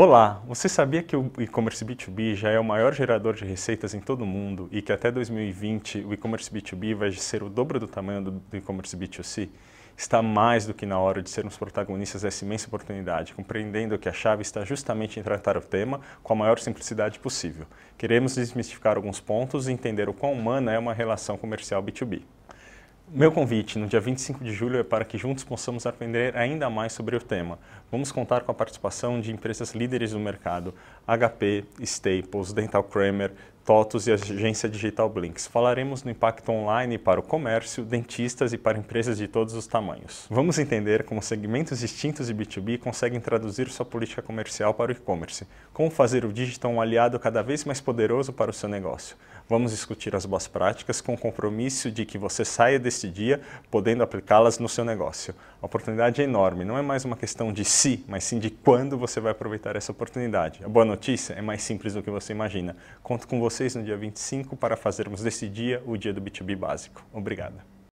Olá, você sabia que o e-commerce B2B já é o maior gerador de receitas em todo o mundo e que até 2020 o e-commerce B2B vai ser o dobro do tamanho do, e-commerce B2C? Está mais do que na hora de sermos protagonistas dessa imensa oportunidade, compreendendo que a chave está justamente em tratar o tema com a maior simplicidade possível. Queremos desmistificar alguns pontos e entender o quão humana é uma relação comercial B2B. Meu convite no dia 25 de julho é para que juntos possamos aprender ainda mais sobre o tema. Vamos contar com a participação de empresas líderes do mercado: HP, Staples, Dental Kramer, TOTUS e a agência digital Blinks. Falaremos no impacto online para o comércio, dentistas e para empresas de todos os tamanhos. Vamos entender como segmentos distintos de B2B conseguem traduzir sua política comercial para o e-commerce, como fazer o digital um aliado cada vez mais poderoso para o seu negócio. Vamos discutir as boas práticas com o compromisso de que você saia deste dia podendo aplicá-las no seu negócio. A oportunidade é enorme, não é mais uma questão de se, si, mas sim de quando você vai aproveitar essa oportunidade. A boa notícia é mais simples do que você imagina. Conto com você vocês no dia 25 para fazermos desse dia o dia do B2B básico. Obrigado.